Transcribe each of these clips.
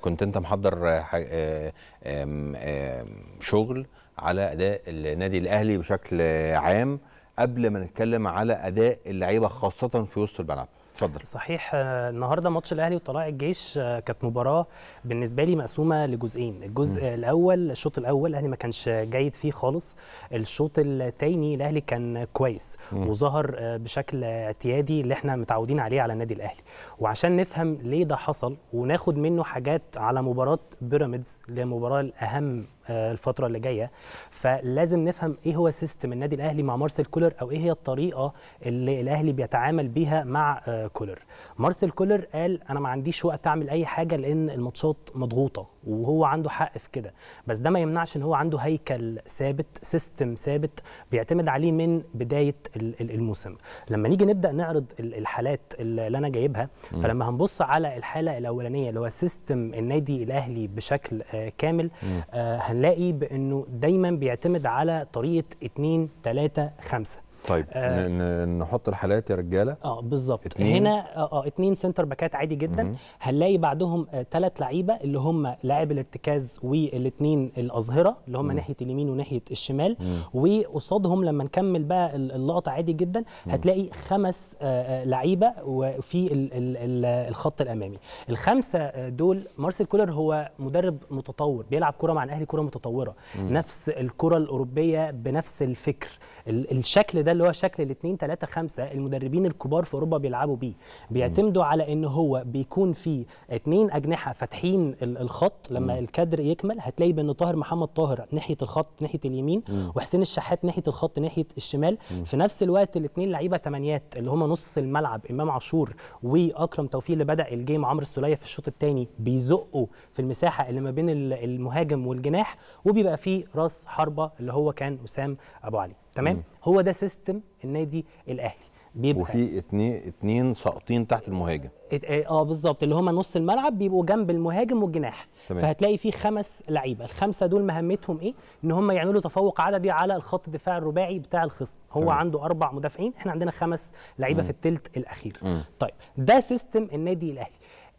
كنت انت محضر آه، شغل على اداء النادي الاهلي بشكل عام قبل ما نتكلم على اداء اللعيبه خاصه في وسط الملعب اتفضل صحيح النهارده ماتش الاهلي وطلائع الجيش آه، كانت مباراه بالنسبه لي مقسومه لجزئين الجزء م. الاول الشوط الاول الاهلي ما كانش جيد فيه خالص الشوط الثاني الاهلي كان كويس م. وظهر آه، بشكل اعتيادي اللي احنا متعودين عليه على النادي الاهلي وعشان نفهم ليه ده حصل وناخد منه حاجات على مباراه بيراميدز اللي هي المباراه الاهم آه، الفتره اللي جايه فلازم نفهم ايه هو سيستم النادي الاهلي مع مارسيل كولر او ايه هي الطريقه اللي الاهلي بيتعامل بيها مع آه، كولر مارسيل كولر قال انا ما عنديش وقت اعمل اي حاجه لان الماتشات مضغوطه وهو عنده حق في كده بس ده ما يمنعش ان هو عنده هيكل ثابت سيستم ثابت بيعتمد عليه من بدايه الموسم لما نيجي نبدا نعرض الحالات اللي انا جايبها فلما هنبص على الحاله الاولانيه اللي هو سيستم النادي الاهلي بشكل آه، كامل هنلاقي بانه دايما بيعتمد على طريقه 2 3 5 طيب آه نحط الحالات يا رجاله اه بالظبط هنا اه اثنين آه، سنتر باكات عادي جدا مم. هنلاقي بعدهم ثلاث آه لعيبه اللي هم لاعب الارتكاز والاثنين الاظهره اللي هم ناحيه اليمين وناحيه الشمال وقصادهم لما نكمل بقى اللقطه عادي جدا هتلاقي خمس آه, آه، لعيبه وفي الـ الـ الـ الخط الامامي الخمسه آه، دول مارسيل كولر هو مدرب متطور بيلعب كره مع الاهلي كره متطوره مم. نفس الكره الاوروبيه بنفس الفكر الشكل ده اللي هو شكل ال 2 3 5 المدربين الكبار في اوروبا بيلعبوا بيه بيعتمدوا على ان هو بيكون في اثنين اجنحه فاتحين الخط لما مم. الكادر يكمل هتلاقي بان طاهر محمد طاهر ناحيه الخط ناحيه اليمين مم. وحسين الشحات ناحيه الخط ناحيه الشمال مم. في نفس الوقت الاثنين لعيبه ثمانيات اللي هم نص الملعب امام عاشور واكرم توفيق اللي بدا الجيم عمرو السوليه في الشوط الثاني بيزقوا في المساحه اللي ما بين المهاجم والجناح وبيبقى فيه راس حربه اللي هو كان وسام ابو علي تمام مم. هو ده سيستم النادي الاهلي بيبقى وفي اتنين اتنين ساقطين تحت المهاجم آه،, اه بالظبط اللي هم نص الملعب بيبقوا جنب المهاجم والجناح تمام. فهتلاقي فيه خمس لعيبه الخمسه دول مهمتهم ايه ان هم يعملوا تفوق عددي على الخط الدفاع الرباعي بتاع الخصم هو تمام. عنده اربع مدافعين احنا عندنا خمس لعيبه في الثلث الاخير مم. طيب ده سيستم النادي الاهلي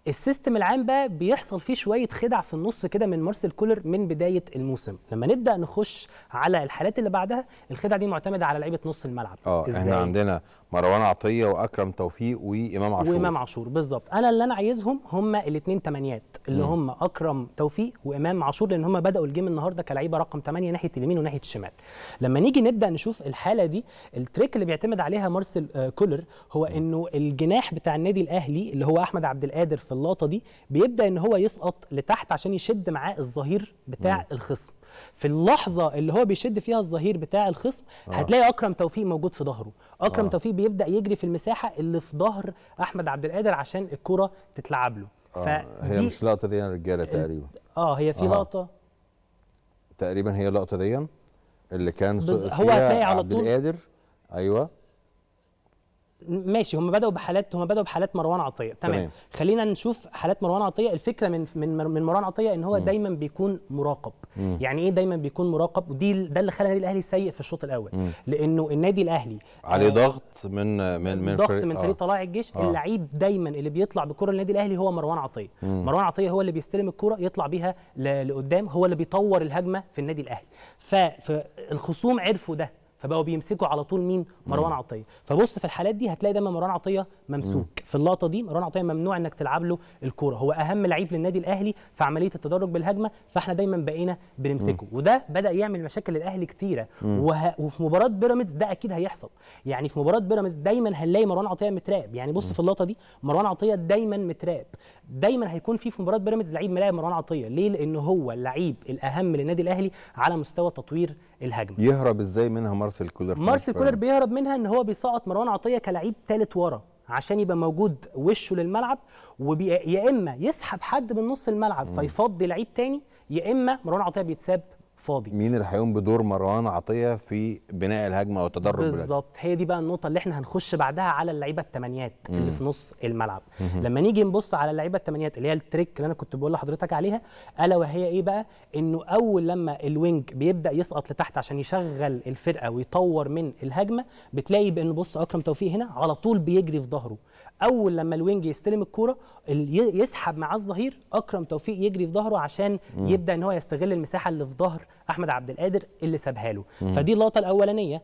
السيستم العام بقى بيحصل فيه شويه خدع في النص كده من مارسيل كولر من بدايه الموسم لما نبدا نخش على الحالات اللي بعدها الخدع دي معتمده على لعيبه نص الملعب اه احنا عندنا مروان عطيه واكرم توفيق وامام عاشور وامام عاشور بالظبط انا اللي انا عايزهم هم الاثنين تمانيات اللي م. هم اكرم توفيق وامام عاشور لان هم بداوا الجيم النهارده كلعيبه رقم 8 ناحيه اليمين وناحيه الشمال لما نيجي نبدا نشوف الحاله دي التريك اللي بيعتمد عليها مارسيل آه، كولر هو انه الجناح بتاع النادي الاهلي اللي هو احمد عبد القادر في اللقطه دي بيبدا ان هو يسقط لتحت عشان يشد معاه الظهير بتاع مم. الخصم في اللحظه اللي هو بيشد فيها الظهير بتاع الخصم آه. هتلاقي اكرم توفيق موجود في ظهره اكرم آه. توفيق بيبدا يجري في المساحه اللي في ظهر احمد عبد القادر عشان الكره تتلعب له آه. هي مش لقطه دي رجاله تقريبا اه هي في آه. لقطه تقريبا هي اللقطه دي اللي كان هو هتلاقي على طول عبد القادر ايوه ماشي هم بداوا بحالات هم بداوا بحالات مروان عطيه تمام. تمام خلينا نشوف حالات مروان عطيه الفكره من من من مروان عطيه ان هو م. دايما بيكون مراقب م. يعني ايه دايما بيكون مراقب ودي ده اللي خلى النادي الاهلي سيء في الشوط الاول م. لانه النادي الاهلي عليه آه ضغط من من من ضغط من آه. فريق آه. طلائع الجيش آه. اللعيب دايما اللي بيطلع بكره النادي الاهلي هو مروان عطيه مروان عطيه هو اللي بيستلم الكره يطلع بيها لقدام هو اللي بيطور الهجمه في النادي الاهلي فالخصوم عرفوا ده فبقوا بيمسكوا على طول مين مروان عطيه فبص في الحالات دي هتلاقي دايما مروان عطيه ممسوك في اللقطه دي مروان عطيه ممنوع انك تلعب له الكوره هو اهم لعيب للنادي الاهلي في عمليه التدرج بالهجمه فاحنا دايما بقينا بنمسكه وده بدا يعمل مشاكل للاهلي كتيره وه... وفي مباراه بيراميدز ده اكيد هيحصل يعني في مباراه بيراميدز دايما هنلاقي مروان عطيه متراقب يعني بص في اللقطه دي مروان عطيه دايما متراقب دايما هيكون في في مباراه بيراميدز لعيب ملاعب مروان عطيه ليه لان هو اللعيب الاهم للنادي الاهلي على مستوى تطوير الهجمه يهرب ازاي منها مارسيل كولر مارسيل كولر بيهرب منها ان هو بيسقط مروان عطيه كلعيب ثالث ورا عشان يبقى موجود وشه للملعب ويا اما يسحب حد من نص الملعب فيفضي لعيب تاني يا اما مروان عطيه بيتساب فاضي مين اللي هيقوم بدور مروان عطيه في بناء الهجمه او التدرب بالظبط هي دي بقى النقطه اللي احنا هنخش بعدها على اللعيبه الثمانيات اللي في نص الملعب مم. لما نيجي نبص على اللعيبه الثمانيات اللي هي التريك اللي انا كنت بقول لحضرتك عليها الا وهي ايه بقى انه اول لما الوينج بيبدا يسقط لتحت عشان يشغل الفرقه ويطور من الهجمه بتلاقي بان بص اكرم توفيق هنا على طول بيجري في ظهره اول لما الوينج يستلم الكوره يسحب معاه الظهير اكرم توفيق يجري في ظهره عشان مم. يبدا ان هو يستغل المساحه اللي في ظهر احمد عبد القادر اللي سابها له فدي اللقطه الاولانيه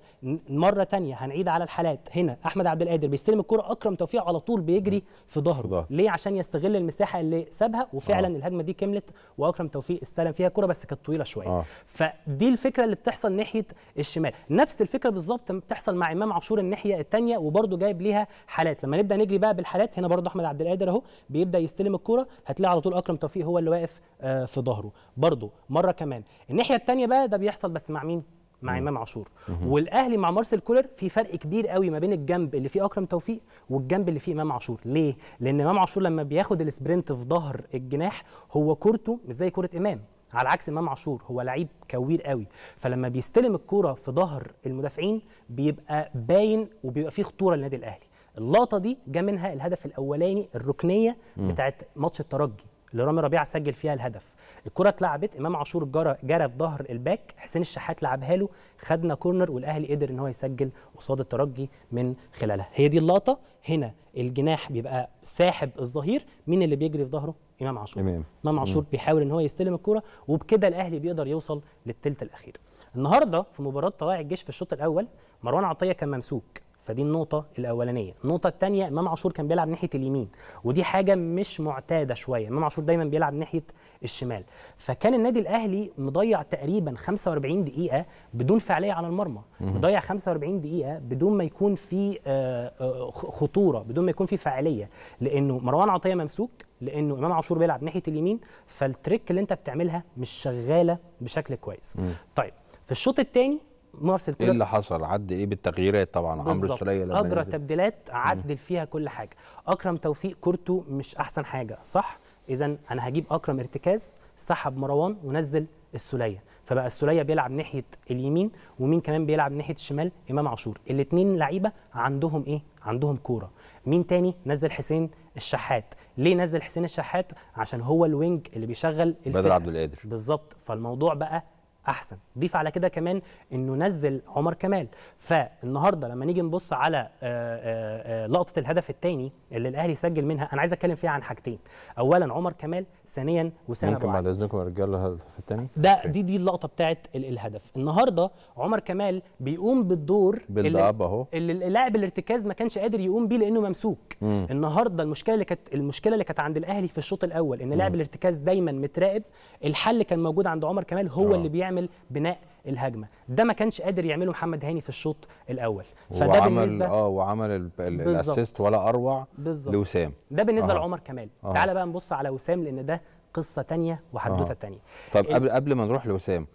مره ثانيه هنعيد على الحالات هنا احمد عبد القادر بيستلم الكوره اكرم توفيق على طول بيجري في ظهره ليه عشان يستغل المساحه اللي سابها وفعلا آه. الهجمه دي كملت واكرم توفيق استلم فيها كرة بس كانت طويله شويه آه. فدي الفكره اللي بتحصل ناحيه الشمال نفس الفكره بالظبط بتحصل مع امام عاشور الناحيه الثانيه وبرده جايب ليها حالات لما نبدا نجري بقى بالحالات هنا برضه احمد عبد القادر اهو بيبدا يستلم الكوره هتلاقي على طول اكرم توفيق هو اللي واقف آه، في ظهره برضه مره كمان الناحيه الثانيه بقى ده بيحصل بس مع مين مع امام عاشور والاهلي مع مارسيل كولر في فرق كبير قوي ما بين الجنب اللي فيه اكرم توفيق والجنب اللي فيه امام عاشور ليه لان امام عاشور لما بياخد السبرنت في ظهر الجناح هو كورته مش زي كوره امام على عكس امام عاشور هو لعيب كوير قوي فلما بيستلم الكوره في ظهر المدافعين بيبقى باين وبيبقى فيه خطوره للنادي الاهلي اللقطه دي جه منها الهدف الاولاني الركنيه بتاعت ماتش الترجي اللي رامي ربيعه سجل فيها الهدف الكره اتلعبت امام عاشور جرى جرى في ظهر الباك حسين الشحات لعبها له خدنا كورنر والاهلي قدر ان هو يسجل قصاد الترجي من خلالها هي دي اللقطه هنا الجناح بيبقى ساحب الظهير مين اللي بيجري في ظهره امام عاشور امام, إمام عاشور بيحاول ان هو يستلم الكره وبكده الاهلي بيقدر يوصل للثلث الاخير النهارده في مباراه طلائع الجيش في الشوط الاول مروان عطيه كان ممسوك فدي النقطه الاولانيه النقطه الثانيه امام عاشور كان بيلعب ناحيه اليمين ودي حاجه مش معتاده شويه امام عاشور دايما بيلعب ناحيه الشمال فكان النادي الاهلي مضيع تقريبا 45 دقيقه بدون فعاليه على المرمى مضيع 45 دقيقه بدون ما يكون في آه، آه، خطوره بدون ما يكون في فعاليه لانه مروان عطيه ممسوك لانه امام عاشور بيلعب ناحيه اليمين فالتريك اللي انت بتعملها مش شغاله بشكل كويس مم. طيب في الشوط الثاني مارسيل كولر ايه اللي حصل عدل ايه بالتغييرات طبعا عمرو السوليه لما اجرى تبديلات عدل فيها كل حاجه اكرم توفيق كورته مش احسن حاجه صح اذا انا هجيب اكرم ارتكاز سحب مروان ونزل السوليه فبقى السوليه بيلعب ناحيه اليمين ومين كمان بيلعب ناحيه الشمال امام عاشور الاثنين لعيبه عندهم ايه عندهم كوره مين تاني نزل حسين الشحات ليه نزل حسين الشحات عشان هو الوينج اللي بيشغل بدر عبد القادر بالظبط فالموضوع بقى احسن ضيف على كده كمان انه نزل عمر كمال فالنهارده لما نيجي نبص على آه، آه، آه، لقطه الهدف الثاني اللي الاهلي سجل منها انا عايز اتكلم فيها عن حاجتين اولا عمر كمال ثانيا وسام ممكن بعد اذنكم ارجع له الهدف الثاني ده دي دي اللقطه بتاعه الهدف النهارده عمر كمال بيقوم بالدور اللي اهو اللي لاعب الارتكاز ما كانش قادر يقوم بيه لانه ممسوك مم. النهارده المشكله اللي كانت المشكله اللي كانت عند الاهلي في الشوط الاول ان لاعب الارتكاز دايما متراقب الحل كان موجود عند عمر كمال هو أوه. اللي بيعمل يعمل بناء الهجمه ده ما كانش قادر يعمله محمد هاني في الشوط الاول فده وعمل بالنسبه اه وعمل الاسيست ولا اروع لوسام ده بالنسبه آه. لعمر كمال آه. تعالى بقى نبص على وسام لان ده قصه تانية وحدوته آه. تانية طب قبل إيه؟ قبل ما نروح لوسام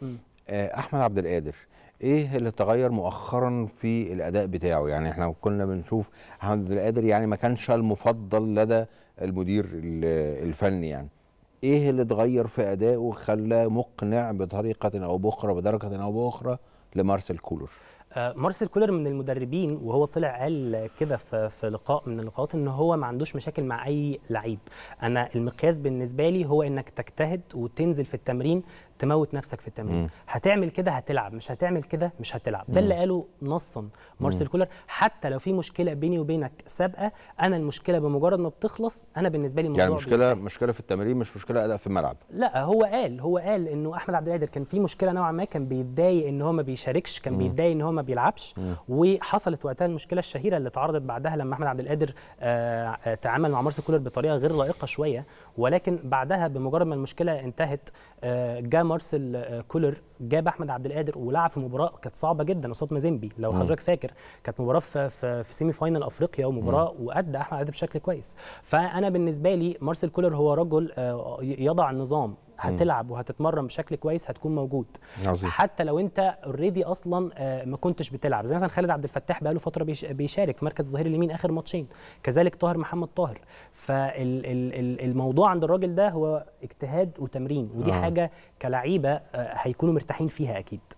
آه احمد عبد القادر ايه اللي تغير مؤخرا في الاداء بتاعه يعني احنا كنا بنشوف احمد عبد القادر يعني ما كانش المفضل لدى المدير الفني يعني ايه اللي اتغير في ادائه وخلاه مقنع بطريقه او باخرى بدرجه او باخرى لمارسيل كولر آه، مارسيل كولر من المدربين وهو طلع قال كده في لقاء من اللقاءات ان هو ما عندوش مشاكل مع اي لعيب انا المقياس بالنسبه لي هو انك تجتهد وتنزل في التمرين تموت نفسك في التمرين هتعمل كده هتلعب مش هتعمل كده مش هتلعب ده اللي قاله نصا مارسيل كولر حتى لو في مشكله بيني وبينك سابقه انا المشكله بمجرد ما بتخلص انا بالنسبه لي يعني مشكله بيبقى. مشكله في التمرين مش مشكله اداء في الملعب لا هو قال هو قال انه احمد عبد القادر كان في مشكله نوعا ما كان بيتضايق ان هو ما بيشاركش كان بيتضايق ان هو ما بيلعبش مم. وحصلت وقتها المشكله الشهيره اللي اتعرضت بعدها لما احمد عبد القادر آه، آه، تعامل مع مارسيل كولر بطريقه غير لائقه شويه ولكن بعدها بمجرد ما المشكله انتهت آه، جاء مارسيل آه، كولر جاب احمد عبد القادر ولعب في مباراه كانت صعبه جدا قصاد مازيمبي لو حضرتك فاكر كانت مباراه في, في, في سيمي فاينل افريقيا ومباراه وادى احمد عبد بشكل كويس فانا بالنسبه لي مارسيل كولر هو رجل آه، يضع النظام هتلعب وهتتمرن بشكل كويس هتكون موجود عظيم. حتى لو انت اوريدي اصلا آه، ما كنتش بتلعب زي مثلا خالد عبد الفتاح بقاله فتره بيشارك في مركز الظهير اليمين اخر ماتشين كذلك طاهر محمد طاهر فالموضوع عند الراجل ده هو اجتهاد وتمرين ودي آه. حاجه كلعيبه آه، هيكونوا مرتاحين فيها اكيد